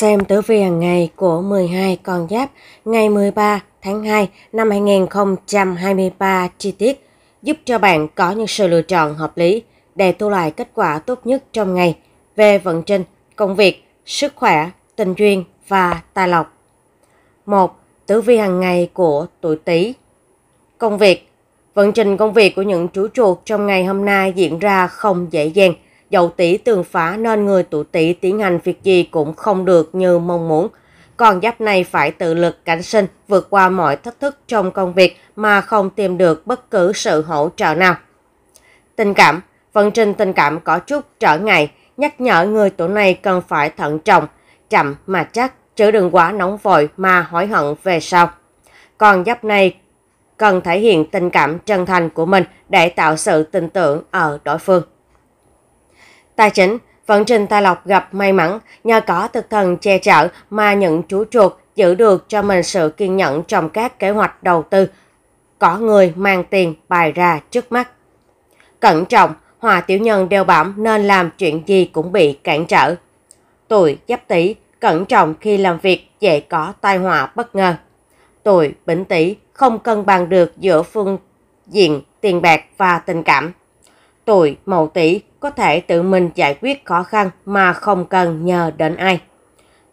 Xem tử vi hàng ngày của 12 con giáp ngày 13 tháng 2 năm 2023 chi tiết giúp cho bạn có những sự lựa chọn hợp lý để thu lại kết quả tốt nhất trong ngày về vận trình, công việc, sức khỏe, tình duyên và tài lộc. 1. Tử vi hàng ngày của tuổi Tý. Công việc Vận trình công việc của những chú chuột trong ngày hôm nay diễn ra không dễ dàng – dậu tỷ tường phá nên người tuổi tỷ tiến hành việc gì cũng không được như mong muốn. Còn giáp này phải tự lực cánh sinh, vượt qua mọi thách thức trong công việc mà không tìm được bất cứ sự hỗ trợ nào. Tình cảm Vận trình tình cảm có chút trở ngại, nhắc nhở người tuổi này cần phải thận trọng, chậm mà chắc, chứ đừng quá nóng vội mà hối hận về sau. Còn giáp này cần thể hiện tình cảm chân thành của mình để tạo sự tin tưởng ở đối phương. Tài chính, vận trình Tài Lộc gặp may mắn nhờ có thực thần che chở mà những chú chuột giữ được cho mình sự kiên nhẫn trong các kế hoạch đầu tư. Có người mang tiền bài ra trước mắt. Cẩn trọng, hòa tiểu nhân đeo bám nên làm chuyện gì cũng bị cản trở. Tuổi giáp tý cẩn trọng khi làm việc dễ có tai họa bất ngờ. Tuổi bỉnh tý không cân bằng được giữa phương diện tiền bạc và tình cảm tuổi mậu tỵ có thể tự mình giải quyết khó khăn mà không cần nhờ đến ai.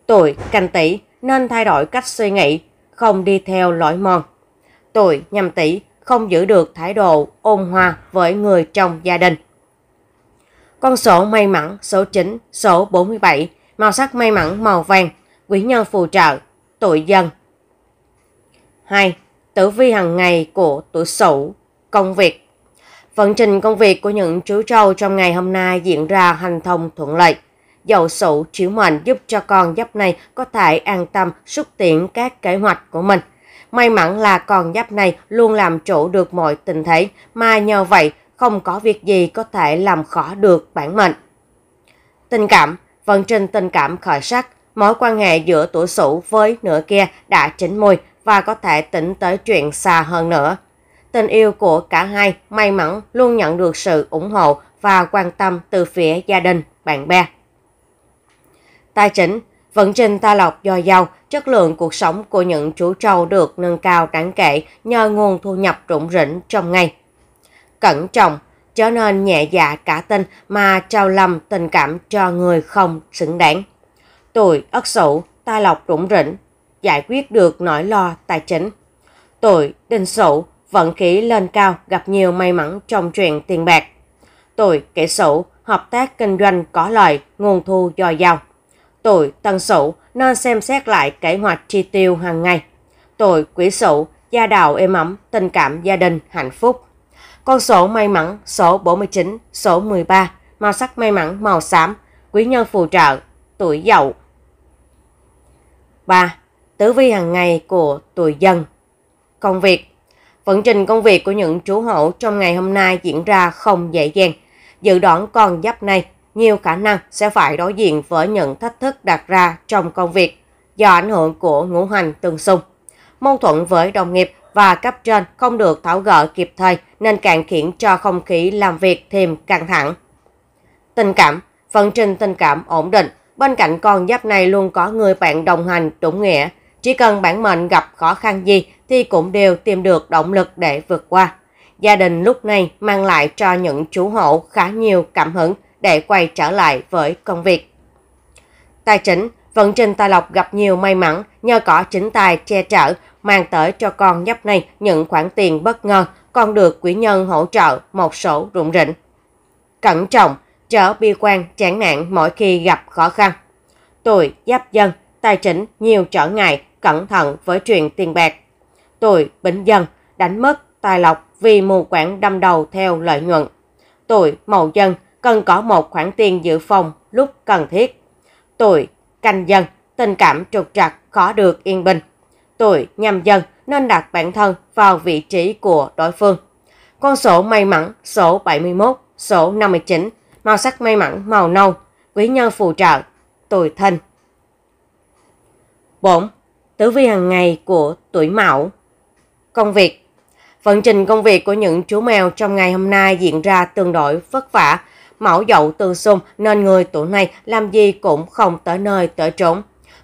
Tuổi canh tỵ nên thay đổi cách suy nghĩ, không đi theo lõi mòn. Tuổi nhâm tỵ không giữ được thái độ ôn hòa với người trong gia đình. Con sổ may mắn số 9, số 47, màu sắc may mắn màu vàng, quý nhân phù trợ, tuổi dần. 2. Tử vi hàng ngày của tuổi sửu, công việc Vận trình công việc của những chú trâu trong ngày hôm nay diễn ra hành thông thuận lợi. Dậu sủ chiếu mệnh giúp cho con giáp này có thể an tâm xúc tiến các kế hoạch của mình. May mắn là con giáp này luôn làm chủ được mọi tình thế mà nhờ vậy không có việc gì có thể làm khó được bản mệnh. Tình cảm, vận trình tình cảm khởi sắc, mối quan hệ giữa tuổi sửu với nửa kia đã chín mùi và có thể tính tới chuyện xa hơn nữa tình yêu của cả hai may mắn luôn nhận được sự ủng hộ và quan tâm từ phía gia đình, bạn bè. Tài chính Vận trình ta lọc do giàu chất lượng cuộc sống của những chú trâu được nâng cao đáng kể nhờ nguồn thu nhập rủng rỉnh trong ngày. Cẩn trọng, trở nên nhẹ dạ cả tin mà trao lầm tình cảm cho người không xứng đáng. Tuổi ất sửu, ta lọc rủng rỉnh, giải quyết được nỗi lo tài chính. Tuổi đinh sửu, vận khí lên cao gặp nhiều may mắn trong chuyện tiền bạc. Tuổi kỷ sửu, hợp tác kinh doanh có lợi, nguồn thu dồi dào. Tuổi tân sửu nên xem xét lại kế hoạch chi tiêu hàng ngày. Tuổi quý sửu, gia đạo êm ấm, tình cảm gia đình hạnh phúc. Con số may mắn số 49, số 13, màu sắc may mắn màu xám, quý nhân phù trợ, tuổi dậu. 3. Tử vi hàng ngày của tuổi dân Công việc Vận trình công việc của những chú hậu trong ngày hôm nay diễn ra không dễ dàng. Dự đoán con giáp này nhiều khả năng sẽ phải đối diện với những thách thức đặt ra trong công việc do ảnh hưởng của ngũ hành tương xung. Mâu thuẫn với đồng nghiệp và cấp trên không được tháo gỡ kịp thời nên càng khiến cho không khí làm việc thêm căng thẳng. Tình cảm, vận trình tình cảm ổn định, bên cạnh con giáp này luôn có người bạn đồng hành đúng nghĩa. Chỉ cần bản mệnh gặp khó khăn gì thì cũng đều tìm được động lực để vượt qua. Gia đình lúc này mang lại cho những chủ hộ khá nhiều cảm hứng để quay trở lại với công việc. Tài chính, Vận Trình Tài Lộc gặp nhiều may mắn nhờ có chính tài che chở mang tới cho con nhóc này những khoản tiền bất ngờ còn được quỹ nhân hỗ trợ một số rụng rỉnh. Cẩn trọng, trở bi quan chán nạn mỗi khi gặp khó khăn. Tuổi giáp dân, tài chính nhiều trở ngại, cẩn thận với chuyện tiền bạc. Tôi bệnh dân, đánh mất tài lộc vì mù quảng đâm đầu theo lợi nhuận. Tôi mậu dân, cần có một khoản tiền dự phòng lúc cần thiết. Tôi canh dân, tình cảm trục trặc khó được yên bình. Tôi nhằm dân nên đặt bản thân vào vị trí của đối phương. Con số may mắn số 71, số 59, màu sắc may mắn màu nâu, quý nhân phù trợ, tuổi thân 4. Tử vi hàng ngày của tuổi Mão Công việc Vận trình công việc của những chú mèo trong ngày hôm nay diễn ra tương đối vất vả. Mão dậu từ xung nên người tuổi này làm gì cũng không tới nơi tới trốn.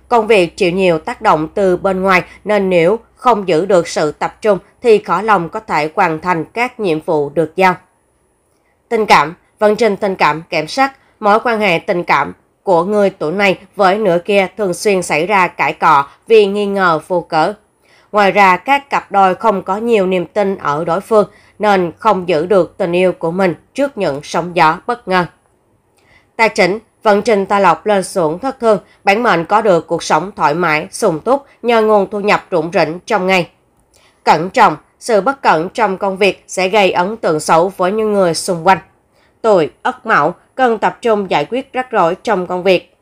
Công việc chịu nhiều tác động từ bên ngoài nên nếu không giữ được sự tập trung thì khó lòng có thể hoàn thành các nhiệm vụ được giao. Tình cảm, vận trình tình cảm kém sắc, mối quan hệ tình cảm của người tuổi này với nửa kia thường xuyên xảy ra cãi cọ vì nghi ngờ vô cớ. Ngoài ra, các cặp đôi không có nhiều niềm tin ở đối phương nên không giữ được tình yêu của mình trước những sóng gió bất ngờ. Tài chính Vận trình Tài Lộc lên xuống thất thương, bản mệnh có được cuộc sống thoải mái, sung túc nhờ nguồn thu nhập rủng rỉnh trong ngày. Cẩn trọng, sự bất cẩn trong công việc sẽ gây ấn tượng xấu với những người xung quanh. Tuổi Ất Mão cần tập trung giải quyết rắc rối trong công việc.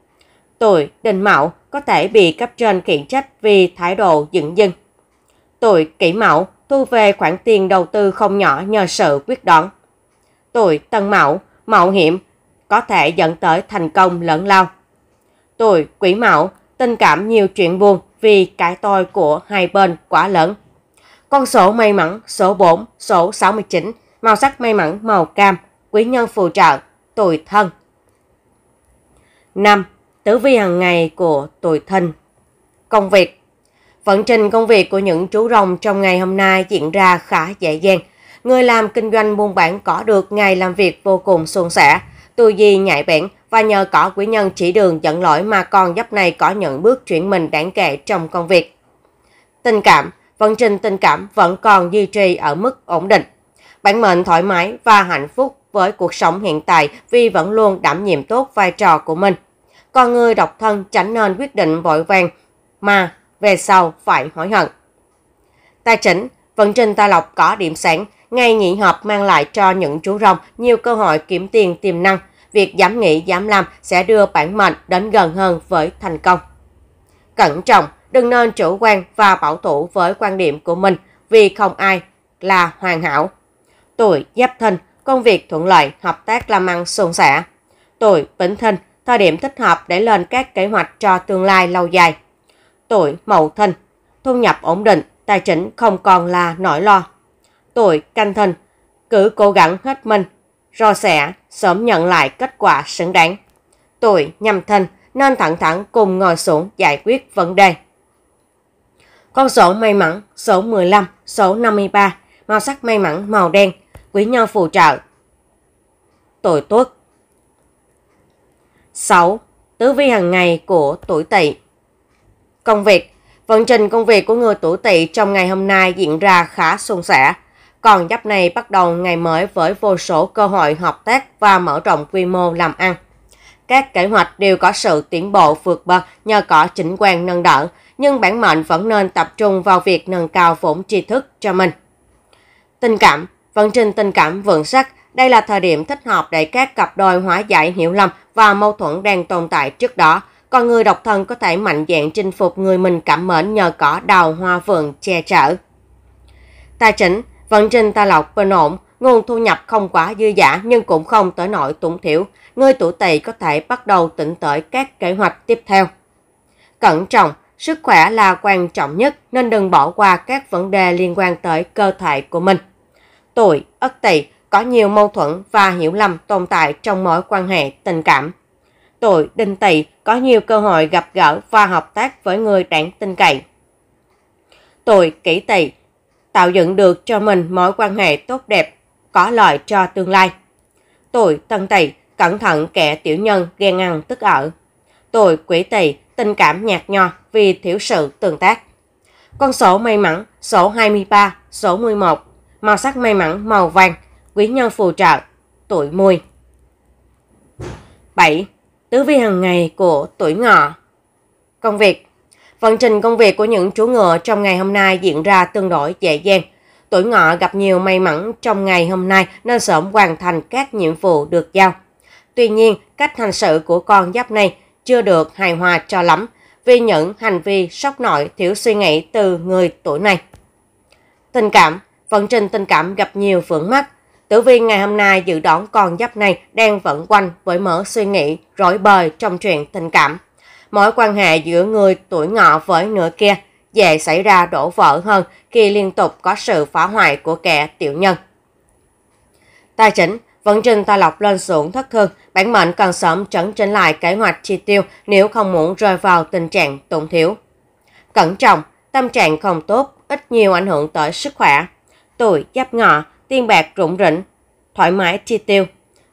Tuổi Đinh Mão có thể bị cấp trên khiển trách vì thái độ dững dưng. Tôi kỹ mạo thu về khoản tiền đầu tư không nhỏ nhờ sự quyết đoán. Tôi tân mạo, mạo hiểm, có thể dẫn tới thành công lớn lao. Tôi quỷ mạo, tình cảm nhiều chuyện buồn vì cái tôi của hai bên quá lớn. Con số may mắn số 4, số 69, màu sắc may mắn màu cam, quý nhân phù trợ, tuổi thân. 5. Tử vi hàng ngày của tuổi thân Công việc Vận trình công việc của những chú rồng trong ngày hôm nay diễn ra khá dễ dàng. Người làm kinh doanh buôn bán có được ngày làm việc vô cùng suôn sẻ, tư duy nhạy bén và nhờ cỏ quý nhân chỉ đường dẫn lỗi mà con giáp này có những bước chuyển mình đáng kể trong công việc. Tình cảm, vận trình tình cảm vẫn còn duy trì ở mức ổn định. Bản mệnh thoải mái và hạnh phúc với cuộc sống hiện tại vì vẫn luôn đảm nhiệm tốt vai trò của mình. Con người độc thân tránh nên quyết định vội vàng mà về sau phải hối hận. Tài chính vận trình tài lộc có điểm sáng, ngay nhị hợp mang lại cho những chú rồng nhiều cơ hội kiếm tiền tiềm năng. Việc dám nghĩ, dám làm sẽ đưa bản mệnh đến gần hơn với thành công. Cẩn trọng, đừng nên chủ quan và bảo thủ với quan điểm của mình vì không ai là hoàn hảo. Tuổi Giáp thân công việc thuận lợi, hợp tác làm ăn suôn sẻ. Tuổi Bính thân thời điểm thích hợp để lên các kế hoạch cho tương lai lâu dài tuổi mậu thân, thu nhập ổn định, tài chính không còn là nỗi lo. Tuổi canh thân, cứ cố gắng hết mình, rồi sẽ sớm nhận lại kết quả xứng đáng. Tuổi nhâm thân nên thẳng thẳng cùng ngồi xuống giải quyết vấn đề. Con số may mắn số 15, số 53, màu sắc may mắn màu đen, quý nhân phù trợ. Tuổi tuất 6. Tứ vi hàng ngày của tuổi tỵ công việc. Vận trình công việc của người tuổi tỵ trong ngày hôm nay diễn ra khá suôn sẻ. Còn giáp này bắt đầu ngày mới với vô số cơ hội hợp tác và mở rộng quy mô làm ăn. Các kế hoạch đều có sự tiến bộ vượt bậc nhờ có chính quan nâng đỡ, nhưng bản mệnh vẫn nên tập trung vào việc nâng cao vốn tri thức cho mình. Tình cảm Vận trình tình cảm vượng sắc, đây là thời điểm thích hợp để các cặp đôi hóa giải hiểu lầm và mâu thuẫn đang tồn tại trước đó, còn người độc thân có thể mạnh dạn chinh phục người mình cảm mến nhờ cỏ đào hoa vườn che chở. Tài chính, vận trình tài lộc bình ổn, nguồn thu nhập không quá dư giả nhưng cũng không tới nỗi túng thiểu. Người tuổi tỵ có thể bắt đầu tỉnh tới các kế hoạch tiếp theo. Cẩn trọng, sức khỏe là quan trọng nhất nên đừng bỏ qua các vấn đề liên quan tới cơ thể của mình. Tuổi, ất tỵ có nhiều mâu thuẫn và hiểu lầm tồn tại trong mối quan hệ tình cảm tuổi đinh tỵ có nhiều cơ hội gặp gỡ và hợp tác với người đáng tin cậy. Tuổi kỷ tỵ tạo dựng được cho mình mối quan hệ tốt đẹp, có lợi cho tương lai. Tuổi tân tỵ cẩn thận kẻ tiểu nhân ghen ăn tức ở. Tuổi quỷ tỵ tình cảm nhạt nhòa vì thiếu sự tương tác. Con số may mắn số 23, số 11, màu sắc may mắn màu vàng, quý nhân phù trợ, tuổi mùi. 7 tứ vi hàng ngày của tuổi ngọ. Công việc Vận trình công việc của những chú ngựa trong ngày hôm nay diễn ra tương đối dễ dàng. Tuổi ngọ gặp nhiều may mắn trong ngày hôm nay nên sớm hoàn thành các nhiệm vụ được giao. Tuy nhiên, cách hành sự của con giáp này chưa được hài hòa cho lắm vì những hành vi sốc nội thiếu suy nghĩ từ người tuổi này. Tình cảm Vận trình tình cảm gặp nhiều vướng mắt Tử vi ngày hôm nay dự đoán con giáp này đang vận quanh với mở suy nghĩ rối bời trong chuyện tình cảm. Mối quan hệ giữa người tuổi ngọ với nửa kia dễ xảy ra đổ vỡ hơn khi liên tục có sự phá hoại của kẻ tiểu nhân. Tài chính Vận trình tài lộc lên xuống thất thường, bản mệnh cần sớm chấn chỉnh lại kế hoạch chi tiêu nếu không muốn rơi vào tình trạng tổn thiếu. Cẩn trọng, tâm trạng không tốt, ít nhiều ảnh hưởng tới sức khỏe. Tuổi giáp ngọ tiền bạc rụng rỉnh, thoải mái chi tiêu.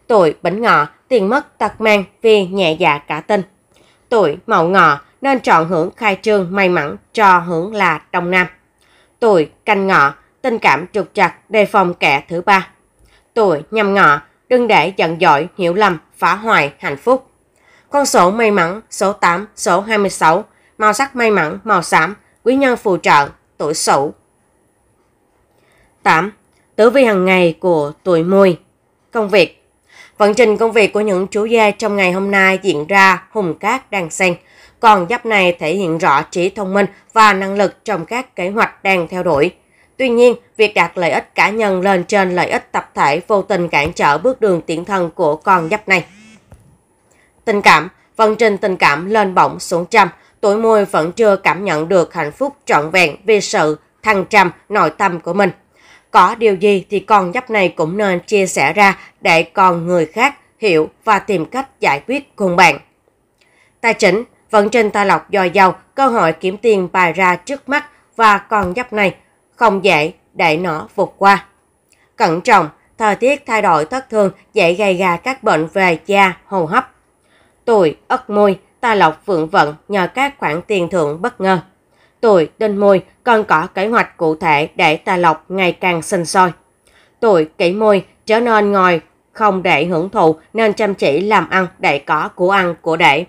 Tuổi bánh ngọ, tiền mất tật mang vì nhẹ dạ cả tin. Tuổi mậu ngọ nên chọn hưởng khai trương may mắn cho hưởng là đông nam. Tuổi canh ngọ, tình cảm trục trặc đề phòng kẻ thứ ba. Tuổi nhâm ngọ, đừng để giận dỗi, hiểu lầm, phá hoại hạnh phúc. Con số may mắn số 8, số 26, màu sắc may mắn màu xám, quý nhân phù trợ, tuổi sửu. 8 tử với hàng ngày của tuổi mùi. Công việc Vận trình công việc của những chú gia trong ngày hôm nay diễn ra hùng cát đan xen. Còn giáp này thể hiện rõ trí thông minh và năng lực trong các kế hoạch đang theo đuổi. Tuy nhiên, việc đặt lợi ích cá nhân lên trên lợi ích tập thể vô tình cản trở bước đường tiến thân của con giáp này. Tình cảm Vận trình tình cảm lên bổng xuống trăm, tuổi mùi vẫn chưa cảm nhận được hạnh phúc trọn vẹn vì sự thăng trầm nội tâm của mình. Có điều gì thì con nhóc này cũng nên chia sẻ ra để còn người khác hiểu và tìm cách giải quyết cùng bạn. Tài chính, vận trình tài lộc dồi dào, cơ hội kiếm tiền bài ra trước mắt và con nhóc này không dễ để nó vượt qua. Cẩn trọng, thời tiết thay đổi thất thường dễ gây ra các bệnh về da, hô hấp. Tuổi, ất môi, tài lộc vượng vận nhờ các khoản tiền thưởng bất ngờ. Tuổi đinh môi còn có kế hoạch cụ thể để Tà Lộc ngày càng sinh sôi. Tuổi kỷ môi trở nên ngồi không để hưởng thụ nên chăm chỉ làm ăn để có của ăn của để.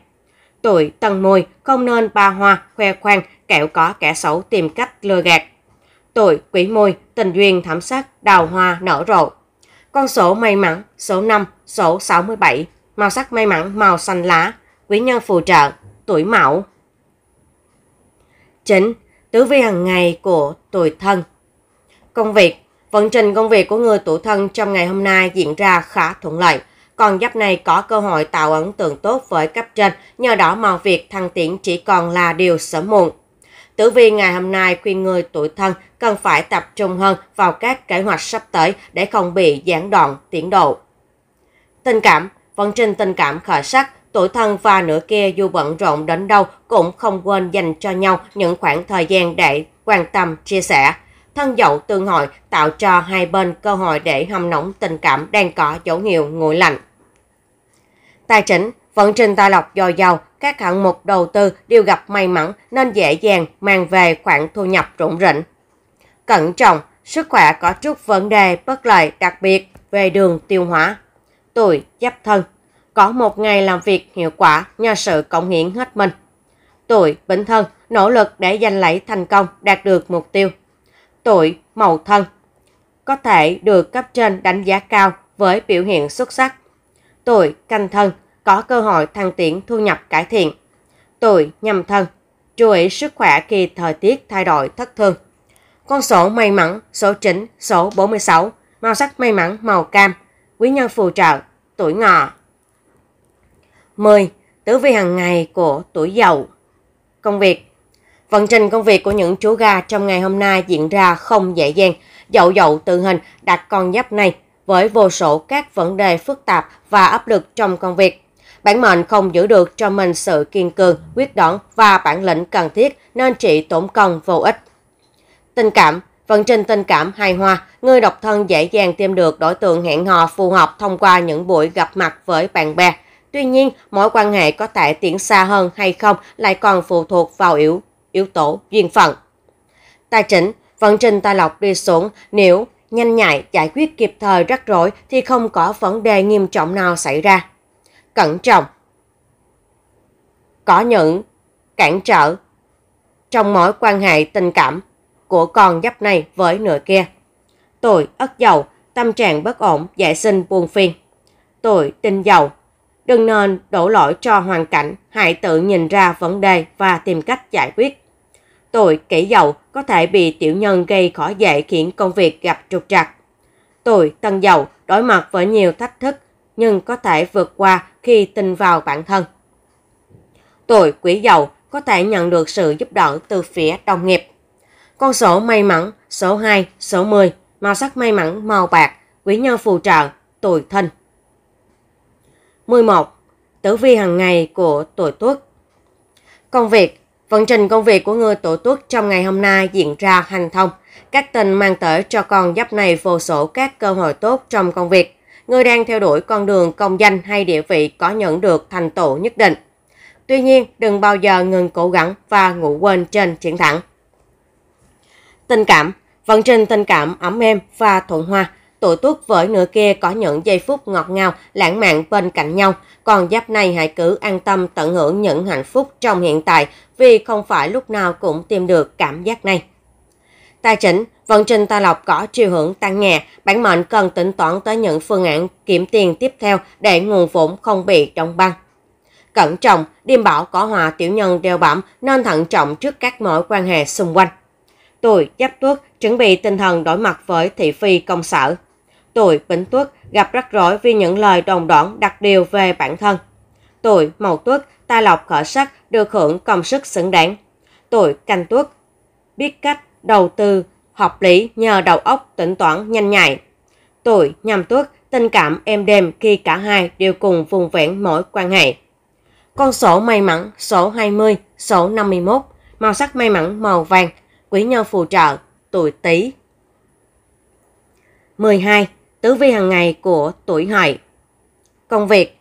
Tuổi tân môi không nên ba hoa khoe khoang kẹo có kẻ xấu tìm cách lừa gạt. Tuổi quỷ môi tình duyên thảm sắc đào hoa nở rộ. Con số may mắn số 5, số 67, màu sắc may mắn màu xanh lá, quý nhân phù trợ, tuổi mão chính Tử vi hàng ngày của tuổi thân Công việc Vận trình công việc của người tuổi thân trong ngày hôm nay diễn ra khá thuận lợi. Con giáp này có cơ hội tạo ấn tượng tốt với cấp trên, nhờ đó mà việc thăng tiến chỉ còn là điều sớm muộn. Tử vi ngày hôm nay khuyên người tuổi thân cần phải tập trung hơn vào các kế hoạch sắp tới để không bị gián đoạn tiến độ. Tình cảm Vận trình tình cảm khởi sắc, Tuổi thân và nửa kia dù bận rộn đến đâu cũng không quên dành cho nhau những khoảng thời gian để quan tâm, chia sẻ. Thân dậu tương hội tạo cho hai bên cơ hội để hâm nóng tình cảm đang có dấu hiệu nguội lạnh. Tài chính, vận trình tài lộc dồi dào, các hạng mục đầu tư đều gặp may mắn nên dễ dàng mang về khoản thu nhập rủng rỉnh. Cẩn trọng, sức khỏe có chút vấn đề bất lợi đặc biệt về đường tiêu hóa. Tuổi giáp thân có một ngày làm việc hiệu quả nhờ sự cống hiến hết mình. Tuổi Bính Thân nỗ lực để giành lấy thành công đạt được mục tiêu. Tuổi Mậu Thân có thể được cấp trên đánh giá cao với biểu hiện xuất sắc. Tuổi Canh Thân có cơ hội thăng tiến thu nhập cải thiện. Tuổi Nhâm Thân chú ý sức khỏe khi thời tiết thay đổi thất thường. Con số may mắn số 9, số 46, màu sắc may mắn màu cam, quý nhân phù trợ, tuổi ngọ. 10. Tử vi hàng ngày của tuổi dậu Công việc Vận trình công việc của những chú gà trong ngày hôm nay diễn ra không dễ dàng. Dậu dậu tự hình đặt con giáp này với vô số các vấn đề phức tạp và áp lực trong công việc. Bản mệnh không giữ được cho mình sự kiên cường, quyết đoán và bản lĩnh cần thiết nên chỉ tổn công vô ích. Tình cảm Vận trình tình cảm hài hòa, người độc thân dễ dàng tìm được đối tượng hẹn hò phù hợp thông qua những buổi gặp mặt với bạn bè. Tuy nhiên, mối quan hệ có thể tiến xa hơn hay không lại còn phụ thuộc vào yếu yếu tố duyên phận. Tài chính, vận trình tài lộc đi xuống, nếu nhanh nhạy giải quyết kịp thời rắc rối thì không có vấn đề nghiêm trọng nào xảy ra. Cẩn trọng Có những cản trở trong mối quan hệ tình cảm của con giáp này với nửa kia. Tuổi ất dầu, tâm trạng bất ổn, dễ sinh buồn phiền. Tuổi tinh dầu, đừng nên đổ lỗi cho hoàn cảnh, hãy tự nhìn ra vấn đề và tìm cách giải quyết. Tôi kỹ giàu có thể bị tiểu nhân gây khó dễ khiến công việc gặp trục trặc. Tôi tân giàu đối mặt với nhiều thách thức nhưng có thể vượt qua khi tin vào bản thân. Tôi quỹ giàu có thể nhận được sự giúp đỡ từ phía đồng nghiệp. Con số may mắn số 2, số 10, màu sắc may mắn màu bạc, quý nhân phù trợ, tuổi thìn. 11. Tử vi hàng ngày của tuổi Tuất. Công việc Vận trình công việc của người tuổi Tuất trong ngày hôm nay diễn ra hành thông. Các tình mang tới cho con giáp này vô số các cơ hội tốt trong công việc. Người đang theo đuổi con đường công danh hay địa vị có nhận được thành tựu nhất định. Tuy nhiên, đừng bao giờ ngừng cố gắng và ngủ quên trên chiến thắng. Tình cảm Vận trình tình cảm ấm êm và thuận hòa Tụi tuốt với nửa kia có những giây phút ngọt ngào, lãng mạn bên cạnh nhau. Còn giáp này hãy cứ an tâm tận hưởng những hạnh phúc trong hiện tại vì không phải lúc nào cũng tìm được cảm giác này. Tài chính, vận trình tài lộc có chiều hướng tăng nhẹ, bản mệnh cần tính toán tới những phương án kiểm tiền tiếp theo để nguồn vốn không bị đóng băng. Cẩn trọng, điềm bảo có hòa tiểu nhân đeo bẩm nên thận trọng trước các mối quan hệ xung quanh. Tuổi Giáp Tuất chuẩn bị tinh thần đối mặt với thị phi công sở. Tuổi Bính Tuất gặp rắc rối vì những lời đồng đoản đặc điều về bản thân. Tuổi Mậu Tuất tài lộc khởi sắc được hưởng công sức xứng đáng. Tuổi Canh Tuất biết cách đầu tư hợp lý nhờ đầu óc tỉnh toán nhanh nhạy. Tuổi Nhâm Tuất tình cảm êm đềm khi cả hai đều cùng vùng vẹn mỗi quan hệ. Con số may mắn số 20, số 51, màu sắc may mắn màu vàng, quý nhân phù trợ, tuổi Tý. 12 tử vi hàng ngày của tuổi hợi. Công việc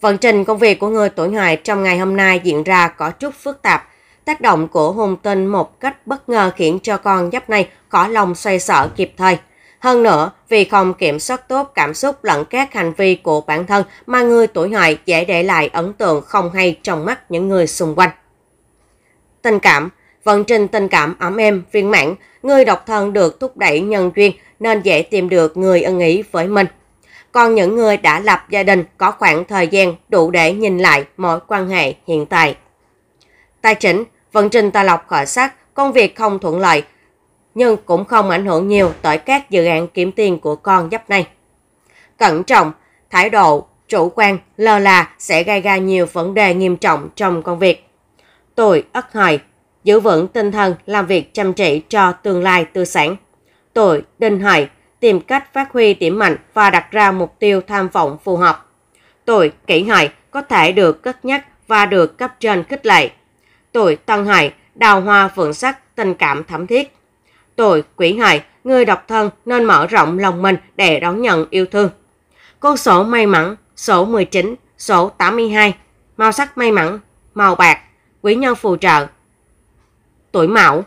Vận trình công việc của người tuổi hợi trong ngày hôm nay diễn ra có chút phức tạp. Tác động của hung tinh một cách bất ngờ khiến cho con giáp này có lòng xoay sở kịp thời. Hơn nữa, vì không kiểm soát tốt cảm xúc lẫn các hành vi của bản thân mà người tuổi hợi dễ để lại ấn tượng không hay trong mắt những người xung quanh. Tình cảm Vận trình tình cảm ấm êm, viên mãn, Người độc thân được thúc đẩy nhân duyên nên dễ tìm được người ưng ý với mình. Còn những người đã lập gia đình có khoảng thời gian đủ để nhìn lại mối quan hệ hiện tại. Tài chính, vận trình tài lộc khởi sắc, công việc không thuận lợi, nhưng cũng không ảnh hưởng nhiều tới các dự án kiếm tiền của con giáp này. Cẩn trọng, thái độ, chủ quan, lơ là sẽ gây ra nhiều vấn đề nghiêm trọng trong công việc. Tuổi Ất Hợi giữ vững tinh thần làm việc chăm chỉ cho tương lai tươi sáng. Tuổi Đinh Hợi tìm cách phát huy điểm mạnh và đặt ra mục tiêu tham vọng phù hợp. Tuổi Kỷ Hợi có thể được cất nhắc và được cấp trên khích lệ. Tuổi Tân Hợi đào hoa vượng sắc, tình cảm thẩm thiết. Tuổi Quỷ Hợi người độc thân nên mở rộng lòng mình để đón nhận yêu thương. Con sổ may mắn sổ 19, số 82, màu sắc may mắn, màu bạc, quý nhân phù trợ, tuổi mão